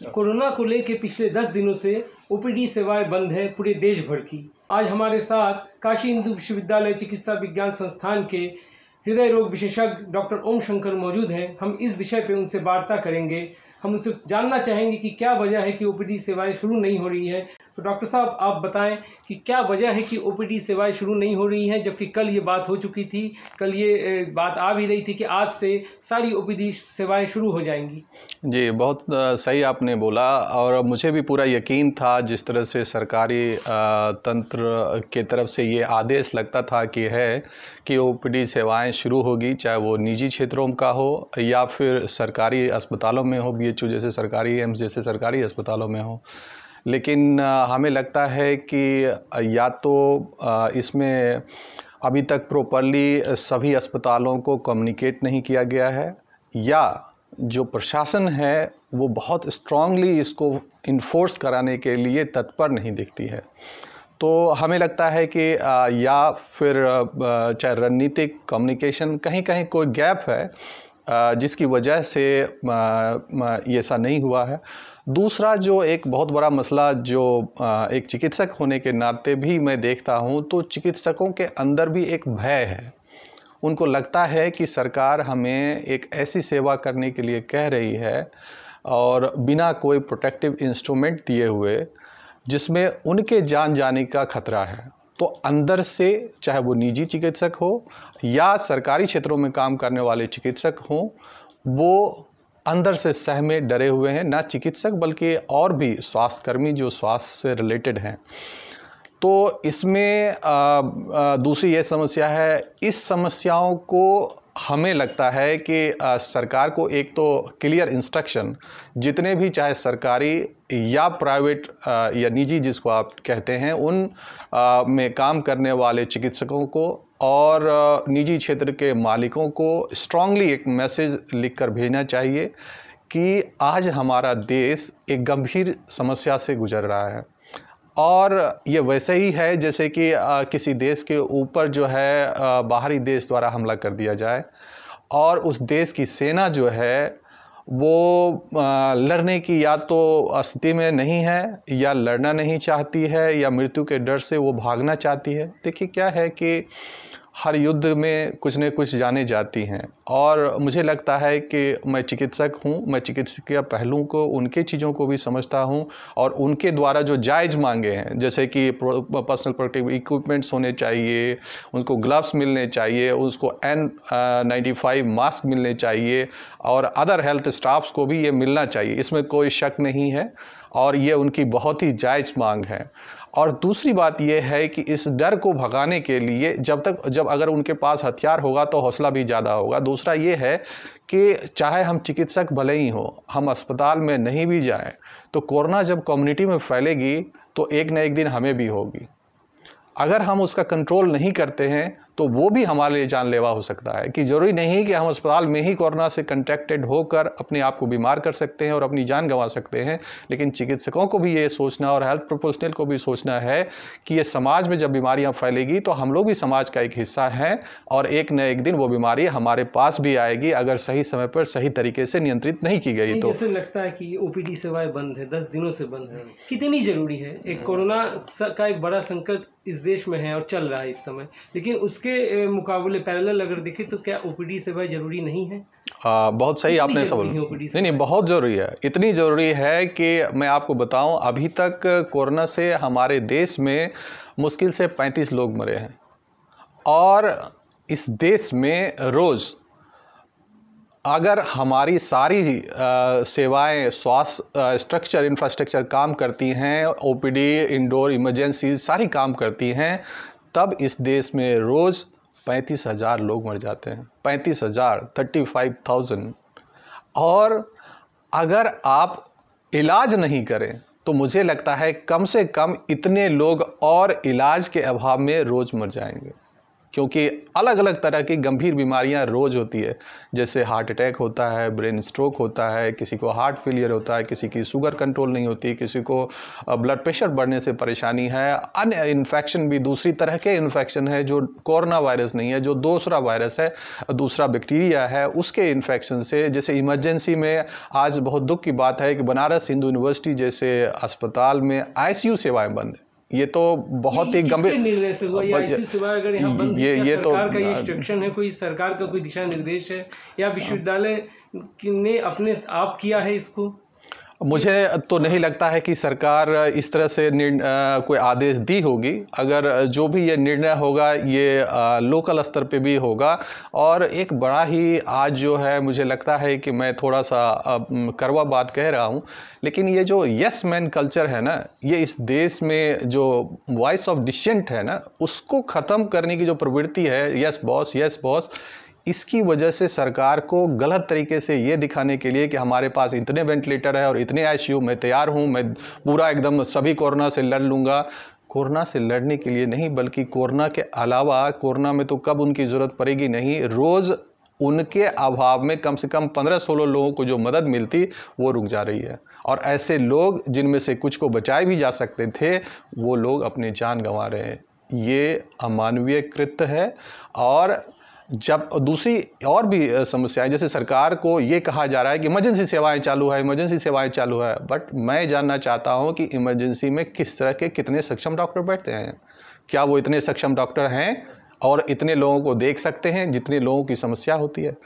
अच्छा। कोरोना को लेकर पिछले दस दिनों से ओपीडी सेवाएं बंद है पूरे देश भर की आज हमारे साथ काशी हिंदू विश्वविद्यालय चिकित्सा विज्ञान संस्थान के हृदय रोग विशेषज्ञ डॉक्टर ओम शंकर मौजूद हैं हम इस विषय पर उनसे वार्ता करेंगे हम उनसे जानना चाहेंगे कि क्या वजह है कि ओपीडी सेवाएं शुरू नहीं हो रही है तो डॉक्टर साहब आप बताएं कि क्या वजह है कि ओपीडी सेवाएं शुरू नहीं हो रही हैं जबकि कल ये बात हो चुकी थी कल ये बात आ भी रही थी कि आज से सारी ओपीडी सेवाएं शुरू हो जाएंगी जी बहुत सही आपने बोला और मुझे भी पूरा यकीन था जिस तरह से सरकारी तंत्र के तरफ से ये आदेश लगता था कि है कि ओ सेवाएं शुरू होगी चाहे वो निजी क्षेत्रों का हो या फिर सरकारी अस्पतालों में हो बी जैसे सरकारी एम्स जैसे सरकारी अस्पतालों में हो लेकिन हमें लगता है कि या तो इसमें अभी तक प्रॉपरली सभी अस्पतालों को कम्युनिकेट नहीं किया गया है या जो प्रशासन है वो बहुत स्ट्रांगली इसको इन्फोर्स कराने के लिए तत्पर नहीं दिखती है तो हमें लगता है कि या फिर चाहे रणनीतिक कम्युनिकेशन कहीं कहीं कोई गैप है जिसकी वजह से ये ऐसा नहीं हुआ है दूसरा जो एक बहुत बड़ा मसला जो एक चिकित्सक होने के नाते भी मैं देखता हूँ तो चिकित्सकों के अंदर भी एक भय है उनको लगता है कि सरकार हमें एक ऐसी सेवा करने के लिए कह रही है और बिना कोई प्रोटेक्टिव इंस्ट्रूमेंट दिए हुए जिसमें उनके जान जाने का खतरा है तो अंदर से चाहे वो निजी चिकित्सक हो या सरकारी क्षेत्रों में काम करने वाले चिकित्सक हों वो अंदर से सह में डरे हुए हैं ना चिकित्सक बल्कि और भी स्वास्थ्यकर्मी जो स्वास्थ्य से रिलेटेड हैं तो इसमें दूसरी यह समस्या है इस समस्याओं को हमें लगता है कि सरकार को एक तो क्लियर इंस्ट्रक्शन जितने भी चाहे सरकारी या प्राइवेट या निजी जिसको आप कहते हैं उन में काम करने वाले चिकित्सकों को और निजी क्षेत्र के मालिकों को स्ट्रांगली एक मैसेज लिखकर भेजना चाहिए कि आज हमारा देश एक गंभीर समस्या से गुजर रहा है और ये वैसे ही है जैसे कि किसी देश के ऊपर जो है बाहरी देश द्वारा हमला कर दिया जाए और उस देश की सेना जो है वो लड़ने की या तो स्थिति में नहीं है या लड़ना नहीं चाहती है या मृत्यु के डर से वो भागना चाहती है देखिए क्या है कि हर युद्ध में कुछ न कुछ जाने जाती हैं और मुझे लगता है कि मैं चिकित्सक हूँ मैं चिकित्सकीय पहलुओं को उनके चीज़ों को भी समझता हूँ और उनके द्वारा जो जायज़ मांगे हैं जैसे कि पर्सनल प्रोटेक्टिव इक्विपमेंट्स होने चाहिए उनको ग्लव्स मिलने चाहिए उसको एन नाइन्टी फाइव मास्क मिलने चाहिए और अदर हेल्थ स्टाफ्स को भी ये मिलना चाहिए इसमें कोई शक नहीं है और ये उनकी बहुत ही जायज़ मांग है और दूसरी बात यह है कि इस डर को भगाने के लिए जब तक जब अगर उनके पास हथियार होगा तो हौसला भी ज़्यादा होगा दूसरा ये है कि चाहे हम चिकित्सक भले ही हों हम अस्पताल में नहीं भी जाएं तो कोरोना जब कम्युनिटी में फैलेगी तो एक ना एक दिन हमें भी होगी अगर हम उसका कंट्रोल नहीं करते हैं तो वो भी हमारे लिए जानलेवा हो सकता है कि ज़रूरी नहीं कि हम अस्पताल में ही कोरोना से कंटेक्टेड होकर अपने आप को बीमार कर सकते हैं और अपनी जान गंवा सकते हैं लेकिन चिकित्सकों को भी ये सोचना और हेल्थ प्रोफेशनल को भी सोचना है कि ये समाज में जब बीमारियाँ फैलेगी तो हम लोग भी समाज का एक हिस्सा हैं और एक न एक दिन वो बीमारी हमारे पास भी आएगी अगर सही समय पर सही तरीके से नियंत्रित नहीं की गई तो लगता है कि ओपीडी सेवाएं बंद है दस दिनों से बंद है कितनी ज़रूरी है एक कोरोना का एक बड़ा संकट इस देश में है और चल रहा है इस समय लेकिन उसके मुकाबले पैरेलल अगर देखें तो क्या ओपीडी सेवाएं जरूरी नहीं है आ, बहुत सही आपने सवाल नहीं नहीं बहुत ज़रूरी है इतनी ज़रूरी है कि मैं आपको बताऊं अभी तक कोरोना से हमारे देश में मुश्किल से 35 लोग मरे हैं और इस देश में रोज़ अगर हमारी सारी सेवाएं स्वास्थ्य स्ट्रक्चर इंफ्रास्ट्रक्चर काम करती हैं ओपीडी इंडोर इमरजेंसी सारी काम करती हैं तब इस देश में रोज़ पैंतीस हज़ार लोग मर जाते हैं पैंतीस हज़ार थर्टी फाइव थाउजेंड और अगर आप इलाज नहीं करें तो मुझे लगता है कम से कम इतने लोग और इलाज के अभाव में रोज़ मर जाएंगे क्योंकि अलग अलग तरह की गंभीर बीमारियां रोज़ होती है जैसे हार्ट अटैक होता है ब्रेन स्ट्रोक होता है किसी को हार्ट फेलियर होता है किसी की शुगर कंट्रोल नहीं होती किसी को ब्लड प्रेशर बढ़ने से परेशानी है अन्य इन्फेक्शन भी दूसरी तरह के इन्फेक्शन है जो कोरोना वायरस नहीं है जो दूसरा वायरस है दूसरा बैक्टीरिया है उसके इन्फेक्शन से जैसे इमरजेंसी में आज बहुत दुख की बात है कि बनारस हिंदू यूनिवर्सिटी जैसे अस्पताल में आई सेवाएं बंद है ये तो बहुत ही गंभीर ये ये तो का इंस्ट्रक्शन है कोई सरकार का कोई दिशा निर्देश है या विश्वविद्यालय ने अपने आप किया है इसको मुझे तो नहीं लगता है कि सरकार इस तरह से कोई आदेश दी होगी अगर जो भी ये निर्णय होगा ये आ, लोकल स्तर पे भी होगा और एक बड़ा ही आज जो है मुझे लगता है कि मैं थोड़ा सा आ, करवा बात कह रहा हूँ लेकिन ये जो यस मैन कल्चर है ना ये इस देश में जो वॉइस ऑफ डिसेंट है ना उसको ख़त्म करने की जो प्रवृत्ति है यस बॉस यस बॉस इसकी वजह से सरकार को गलत तरीके से ये दिखाने के लिए कि हमारे पास इतने वेंटिलेटर है और इतने आई मैं तैयार हूँ मैं पूरा एकदम सभी कोरोना से लड़ लूँगा कोरोना से लड़ने के लिए नहीं बल्कि कोरोना के अलावा कोरोना में तो कब उनकी ज़रूरत पड़ेगी नहीं रोज़ उनके अभाव में कम से कम पंद्रह सोलह लोगों को जो मदद मिलती वो रुक जा रही है और ऐसे लोग जिनमें से कुछ को बचाए भी जा सकते थे वो लोग अपनी जान गंवा रहे हैं ये अमानवीय कृत्य है और जब दूसरी और भी समस्याएं जैसे सरकार को ये कहा जा रहा है कि इमरजेंसी सेवाएं चालू है इमरजेंसी सेवाएं चालू है बट मैं जानना चाहता हूं कि इमरजेंसी में किस तरह के कितने सक्षम डॉक्टर बैठते हैं क्या वो इतने सक्षम डॉक्टर हैं और इतने लोगों को देख सकते हैं जितने लोगों की समस्या होती है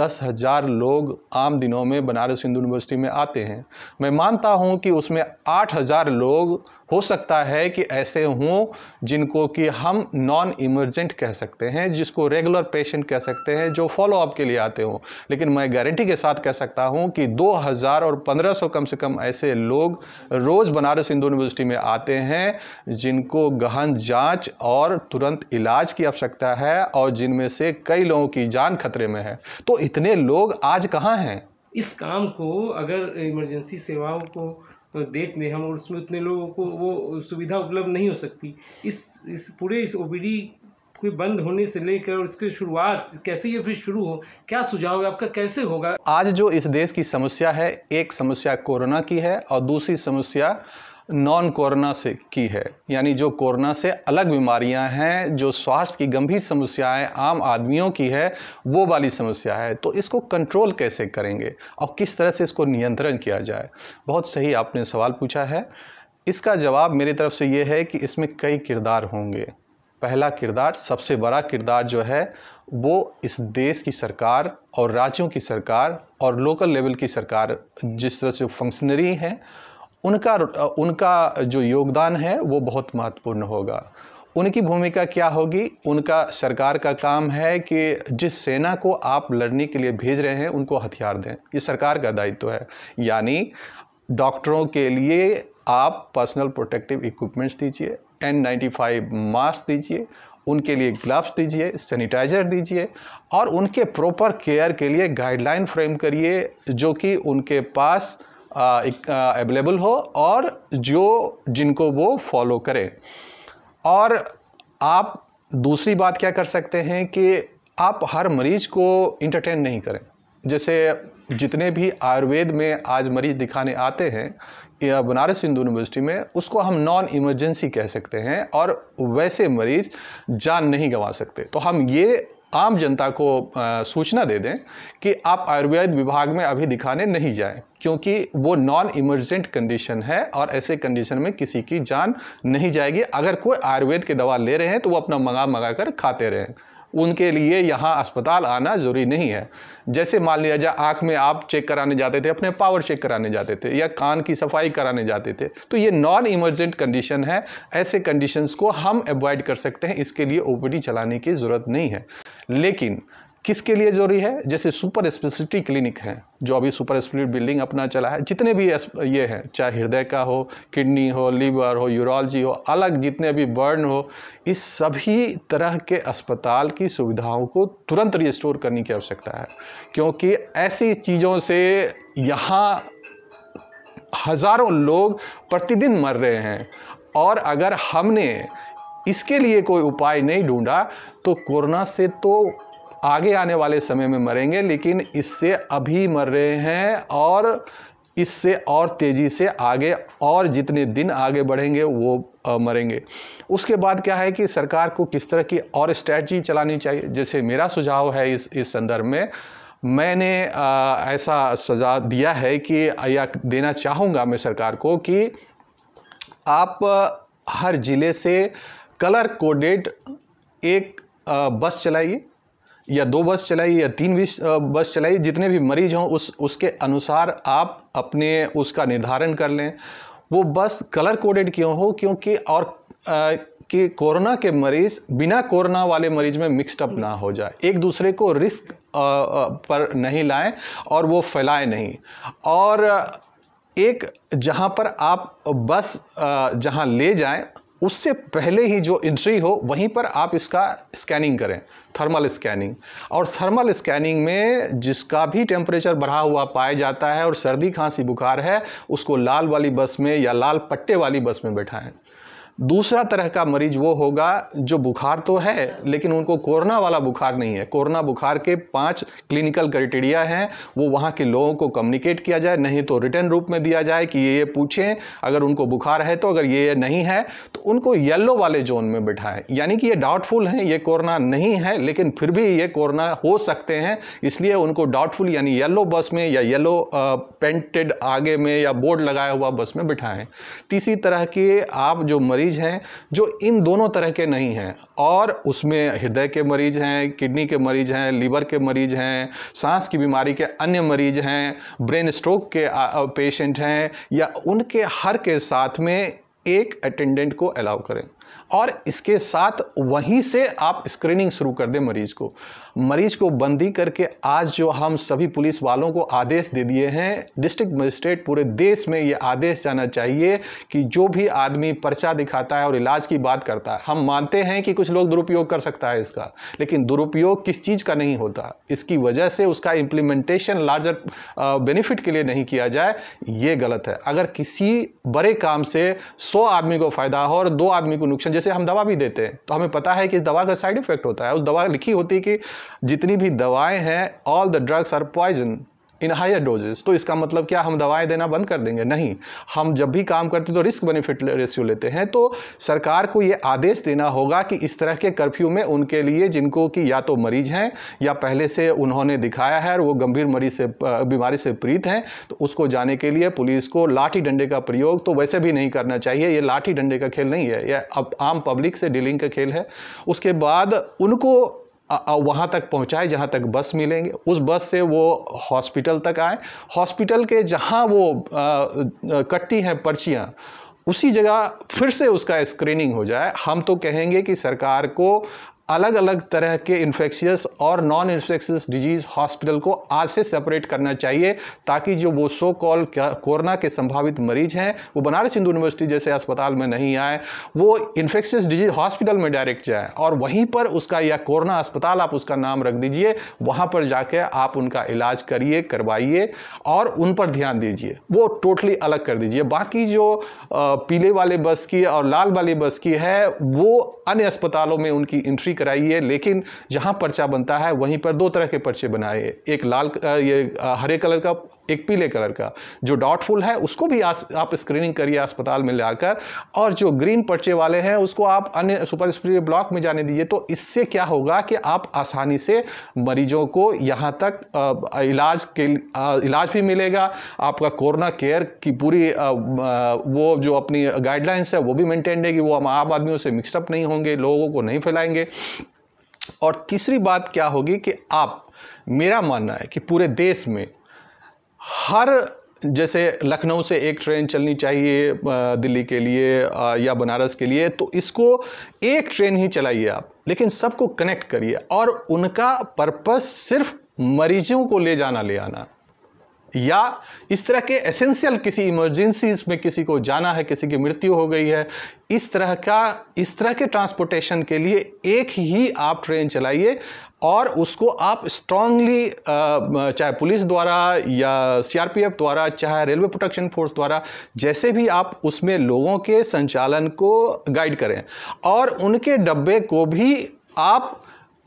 दस हज़ार लोग आम दिनों में बनारस हिंदू यूनिवर्सिटी में आते हैं मैं मानता हूं कि उसमें आठ हज़ार लोग हो सकता है कि ऐसे हों जिनको कि हम नॉन इमरजेंट कह सकते हैं जिसको रेगुलर पेशेंट कह सकते हैं जो फॉलोअप के लिए आते हों लेकिन मैं गारंटी के साथ कह सकता हूं कि 2000 और 1500 कम से कम ऐसे लोग रोज़ बनारस हिंदू यूनिवर्सिटी में आते हैं जिनको गहन जांच और तुरंत इलाज की आवश्यकता है और जिनमें से कई लोगों की जान खतरे में है तो इतने लोग आज कहाँ हैं इस काम को अगर इमरजेंसी सेवाओं को तो देखने हम और उसमें उतने लोगों को वो सुविधा उपलब्ध नहीं हो सकती इस इस पूरे इस ओ कोई बंद होने से लेकर उसकी शुरुआत कैसे ये फिर शुरू हो क्या सुझाव है आपका कैसे होगा आज जो इस देश की समस्या है एक समस्या कोरोना की है और दूसरी समस्या नॉन कोरोना से की है यानी जो कोरोना से अलग बीमारियां हैं जो स्वास्थ्य की गंभीर समस्याएं आम आदमियों की है वो वाली समस्या है तो इसको कंट्रोल कैसे करेंगे और किस तरह से इसको नियंत्रण किया जाए बहुत सही आपने सवाल पूछा है इसका जवाब मेरी तरफ से ये है कि इसमें कई किरदार होंगे पहला किरदार सबसे बड़ा किरदार जो है वो इस देश की सरकार और राज्यों की सरकार और लोकल लेवल की सरकार जिस तरह से फंक्शनरी हैं उनका उनका जो योगदान है वो बहुत महत्वपूर्ण होगा उनकी भूमिका क्या होगी उनका सरकार का काम है कि जिस सेना को आप लड़ने के लिए भेज रहे हैं उनको हथियार दें ये सरकार का दायित्व है यानी डॉक्टरों के लिए आप पर्सनल प्रोटेक्टिव इक्विपमेंट्स दीजिए एन नाइन्टी फाइव मास्क दीजिए उनके लिए ग्लव्स दीजिए सैनिटाइज़र दीजिए और उनके प्रॉपर केयर के लिए गाइडलाइन फ्रेम करिए जो कि उनके पास अवेलेबल हो और जो जिनको वो फॉलो करें और आप दूसरी बात क्या कर सकते हैं कि आप हर मरीज़ को इंटरटेन नहीं करें जैसे जितने भी आयुर्वेद में आज मरीज दिखाने आते हैं या बनारस हिंदू यूनिवर्सिटी में उसको हम नॉन इमरजेंसी कह सकते हैं और वैसे मरीज़ जान नहीं गंवा सकते तो हम ये आम जनता को सूचना दे दें कि आप आयुर्वेद विभाग में अभी दिखाने नहीं जाएं क्योंकि वो नॉन इमरजेंट कंडीशन है और ऐसे कंडीशन में किसी की जान नहीं जाएगी अगर कोई आयुर्वेद की दवा ले रहे हैं तो वो अपना मंगा मंगा कर खाते रहें उनके लिए यहाँ अस्पताल आना ज़रूरी नहीं है जैसे मान लिया जाए आँख में आप चेक कराने जाते थे अपने पावर चेक कराने जाते थे या कान की सफाई कराने जाते थे तो ये नॉन इमरजेंट कंडीशन है ऐसे कंडीशंस को हम अवॉइड कर सकते हैं इसके लिए ओपीडी चलाने की ज़रूरत नहीं है लेकिन किसके लिए जरूरी है जैसे सुपर स्पेशलिटी क्लिनिक है जो अभी सुपर स्पेशलिटी बिल्डिंग अपना चला है जितने भी ये हैं चाहे हृदय का हो किडनी हो लीवर हो यूरोलॉजी हो अलग जितने भी बर्न हो इस सभी तरह के अस्पताल की सुविधाओं को तुरंत रिस्टोर करने की आवश्यकता है क्योंकि ऐसी चीज़ों से यहाँ हज़ारों लोग प्रतिदिन मर रहे हैं और अगर हमने इसके लिए कोई उपाय नहीं ढूंढा तो कोरोना से तो आगे आने वाले समय में मरेंगे लेकिन इससे अभी मर रहे हैं और इससे और तेज़ी से आगे और जितने दिन आगे बढ़ेंगे वो आ, मरेंगे उसके बाद क्या है कि सरकार को किस तरह की और स्ट्रैटी चलानी चाहिए जैसे मेरा सुझाव है इस इस संदर्भ में मैंने आ, ऐसा सजा दिया है कि या देना चाहूँगा मैं सरकार को कि आप हर ज़िले से कलर कोडेड एक बस चलाइए या दो बस चलाइए या तीन बीस बस चलाइए जितने भी मरीज हों उस उसके अनुसार आप अपने उसका निर्धारण कर लें वो बस कलर कोडेड क्यों हो क्योंकि और आ, कि कोरोना के मरीज़ बिना कोरोना वाले मरीज में अप ना हो जाए एक दूसरे को रिस्क पर नहीं लाएं और वो फैलाए नहीं और एक जहाँ पर आप बस जहाँ ले जाएं उससे पहले ही जो इंट्री हो वहीं पर आप इसका स्कैनिंग करें थर्मल स्कैनिंग और थर्मल स्कैनिंग में जिसका भी टेम्परेचर बढ़ा हुआ पाया जाता है और सर्दी खांसी बुखार है उसको लाल वाली बस में या लाल पट्टे वाली बस में बैठाएं दूसरा तरह का मरीज वो होगा जो बुखार तो है लेकिन उनको कोरोना वाला बुखार नहीं है कोरोना बुखार के पांच क्लिनिकल क्राइटेरिया हैं वो वहाँ के लोगों को कम्युनिकेट किया जाए नहीं तो रिटर्न रूप में दिया जाए कि ये ये पूछें अगर उनको बुखार है तो अगर ये नहीं है तो उनको येल्लो वाले जोन में बिठाएं यानी कि ये डाउटफुल हैं ये कोरोना नहीं है लेकिन फिर भी ये कोरोना हो सकते हैं इसलिए उनको डाउटफुल यानी येल्लो बस में या येल्लो पेंटेड आगे में या बोर्ड लगाया हुआ बस में बिठाएं तीसरी तरह के आप जो मरीज मरीज हैं जो इन दोनों तरह के नहीं हैं और उसमें हृदय के मरीज हैं किडनी के मरीज हैं लीवर के मरीज हैं सांस की बीमारी के अन्य मरीज हैं ब्रेन स्ट्रोक के पेशेंट हैं या उनके हर के साथ में एक अटेंडेंट को अलाउ करें और इसके साथ वहीं से आप स्क्रीनिंग शुरू कर दें मरीज को मरीज को बंदी करके आज जो हम सभी पुलिस वालों को आदेश दे दिए हैं डिस्ट्रिक्ट मजिस्ट्रेट पूरे देश में ये आदेश जाना चाहिए कि जो भी आदमी पर्चा दिखाता है और इलाज की बात करता है हम मानते हैं कि कुछ लोग दुरुपयोग कर सकता है इसका लेकिन दुरुपयोग किस चीज़ का नहीं होता इसकी वजह से उसका इम्प्लीमेंटेशन लार्जर बेनिफिट के लिए नहीं किया जाए ये गलत है अगर किसी बड़े काम से सौ आदमी को फ़ायदा हो और दो आदमी को नुकसान जैसे हम दवा भी देते हैं तो हमें पता है कि इस दवा का साइड इफेक्ट होता है उस दवा लिखी होती है कि जितनी भी दवाएं हैं all the drugs are poison in higher doses तो इसका मतलब क्या हम दवाएं देना बंद कर देंगे नहीं हम जब भी काम करते तो रिस्क बेनिफिट रेशियो लेते हैं तो सरकार को ये आदेश देना होगा कि इस तरह के कर्फ्यू में उनके लिए जिनको कि या तो मरीज हैं या पहले से उन्होंने दिखाया है और वो गंभीर मरीज से बीमारी से पीड़ित हैं तो उसको जाने के लिए पुलिस को लाठी डंडे का प्रयोग तो वैसे भी नहीं करना चाहिए ये लाठी डंडे का खेल नहीं है यह अब आम पब्लिक से डीलिंग का खेल है उसके बाद उनको वहाँ तक पहुँचाए जहाँ तक बस मिलेंगे उस बस से वो हॉस्पिटल तक आए हॉस्पिटल के जहाँ वो कटती हैं पर्चियाँ उसी जगह फिर से उसका स्क्रीनिंग हो जाए हम तो कहेंगे कि सरकार को अलग अलग तरह के इन्फेक्शियस और नॉन इन्फेक्शियस डिजीज़ हॉस्पिटल को आज से सेपरेट करना चाहिए ताकि जो वो सो कॉल कोरोना के संभावित मरीज हैं वो बनारस हिंदू यूनिवर्सिटी जैसे अस्पताल में नहीं आए वो इन्फेक्शियस डिजीज हॉस्पिटल में डायरेक्ट जाए और वहीं पर उसका या कोरोना अस्पताल आप उसका नाम रख दीजिए वहाँ पर जाके आप उनका इलाज करिए करवाइए और उन पर ध्यान दीजिए वो टोटली अलग कर दीजिए बाकी जो पीले वाले बस की और लाल वाली बस की है वो अन्य अस्पतालों में उनकी एंट्री कराइए लेकिन जहाँ पर्चा बनता है वहीं पर दो तरह के पर्चे बनाइए एक लाल ये हरे कलर का एक पीले कलर का जो डाउटफुल है उसको भी आस, आप स्क्रीनिंग करिए अस्पताल में लाकर और जो ग्रीन पर्चे वाले हैं उसको आप अन्य सुपर स्पेशलिटी ब्लॉक में जाने दीजिए तो इससे क्या होगा कि आप आसानी से मरीजों को यहाँ तक इलाज के इलाज भी मिलेगा आपका कोरोना केयर की पूरी वो जो अपनी गाइडलाइंस है वो भी मेंटेन रहेगी वो हम आम आदमियों से मिक्सअप नहीं होंगे लोगों को नहीं फैलाएंगे और तीसरी बात क्या होगी कि आप मेरा मानना है कि पूरे देश में हर जैसे लखनऊ से एक ट्रेन चलनी चाहिए दिल्ली के लिए या बनारस के लिए तो इसको एक ट्रेन ही चलाइए आप लेकिन सबको कनेक्ट करिए और उनका पर्पस सिर्फ मरीजों को ले जाना ले आना या इस तरह के एसेंशियल किसी इमरजेंसीज में किसी को जाना है किसी की मृत्यु हो गई है इस तरह का इस तरह के ट्रांसपोर्टेशन के लिए एक ही आप ट्रेन चलाइए और उसको आप स्ट्रांगली चाहे पुलिस द्वारा या सीआरपीएफ द्वारा चाहे रेलवे प्रोटेक्शन फोर्स द्वारा जैसे भी आप उसमें लोगों के संचालन को गाइड करें और उनके डब्बे को भी आप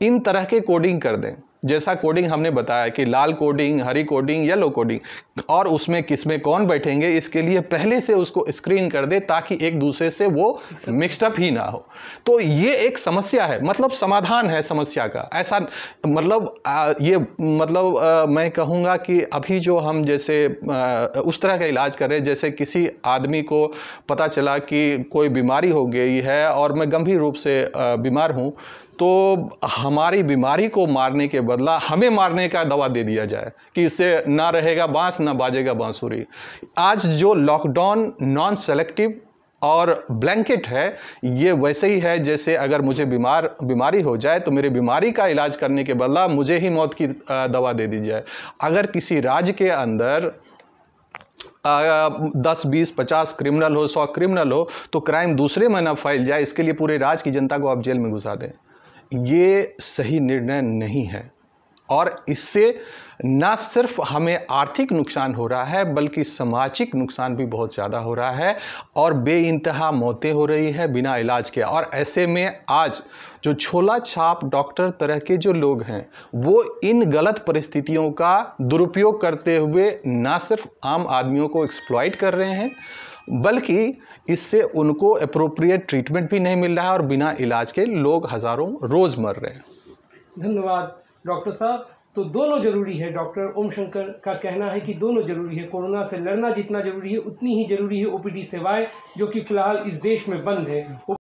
इन तरह के कोडिंग कर दें जैसा कोडिंग हमने बताया कि लाल कोडिंग हरी कोडिंग येलो कोडिंग और उसमें में कौन बैठेंगे इसके लिए पहले से उसको स्क्रीन कर दे ताकि एक दूसरे से वो मिक्सडअप ही ना हो तो ये एक समस्या है मतलब समाधान है समस्या का ऐसा मतलब आ, ये मतलब आ, मैं कहूँगा कि अभी जो हम जैसे आ, उस तरह का इलाज कर रहे हैं जैसे किसी आदमी को पता चला कि कोई बीमारी हो गई है और मैं गंभीर रूप से बीमार हूँ तो हमारी बीमारी को मारने के बदला हमें मारने का दवा दे दिया जाए कि इससे ना रहेगा बांस ना बाजेगा बांसुरी आज जो लॉकडाउन नॉन सेलेक्टिव और ब्लैंकेट है ये वैसे ही है जैसे अगर मुझे बीमार बीमारी हो जाए तो मेरे बीमारी का इलाज करने के बदला मुझे ही मौत की दवा दे दी जाए अगर किसी राज्य के अंदर दस बीस पचास क्रिमिनल हो सौ क्रिमिनल हो तो क्राइम दूसरे महीना फैल जाए इसके लिए पूरे राज्य की जनता को आप जेल में घुसा दें ये सही निर्णय नहीं है और इससे ना सिर्फ हमें आर्थिक नुकसान हो रहा है बल्कि सामाजिक नुकसान भी बहुत ज़्यादा हो रहा है और बे मौतें हो रही है बिना इलाज के और ऐसे में आज जो छोला छाप डॉक्टर तरह के जो लोग हैं वो इन गलत परिस्थितियों का दुरुपयोग करते हुए ना सिर्फ आम आदमियों को एक्सप्लॉयट कर रहे हैं बल्कि इससे उनको अप्रोप्रिएट ट्रीटमेंट भी नहीं मिल रहा है और बिना इलाज के लोग हज़ारों रोज़ मर रहे हैं धन्यवाद डॉक्टर साहब तो दोनों जरूरी है डॉक्टर ओम शंकर का कहना है कि दोनों जरूरी है कोरोना से लड़ना जितना जरूरी है उतनी ही जरूरी है ओपीडी सेवाएं जो कि फिलहाल इस देश में बंद है